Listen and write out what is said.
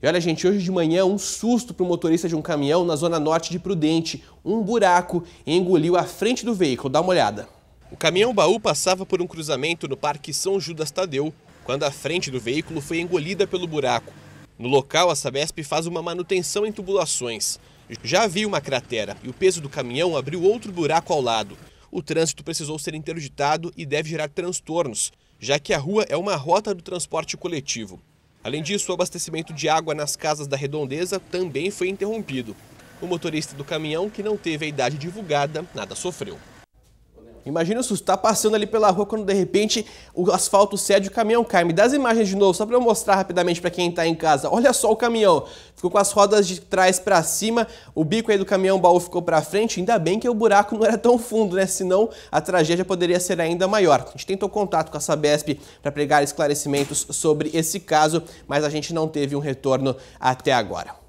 E olha, gente, hoje de manhã um susto para o motorista de um caminhão na zona norte de Prudente. Um buraco engoliu a frente do veículo. Dá uma olhada. O caminhão baú passava por um cruzamento no Parque São Judas Tadeu, quando a frente do veículo foi engolida pelo buraco. No local, a Sabesp faz uma manutenção em tubulações. Já havia uma cratera e o peso do caminhão abriu outro buraco ao lado. O trânsito precisou ser interditado e deve gerar transtornos, já que a rua é uma rota do transporte coletivo. Além disso, o abastecimento de água nas casas da redondeza também foi interrompido. O motorista do caminhão, que não teve a idade divulgada, nada sofreu. Imagina o susto, tá passando ali pela rua quando de repente o asfalto cede e o caminhão cai. Me dá as imagens de novo, só para eu mostrar rapidamente para quem está em casa. Olha só o caminhão, ficou com as rodas de trás para cima, o bico aí do caminhão baú ficou para frente. Ainda bem que o buraco não era tão fundo, né? Senão a tragédia poderia ser ainda maior. A gente tentou contato com a Sabesp para pregar esclarecimentos sobre esse caso, mas a gente não teve um retorno até agora.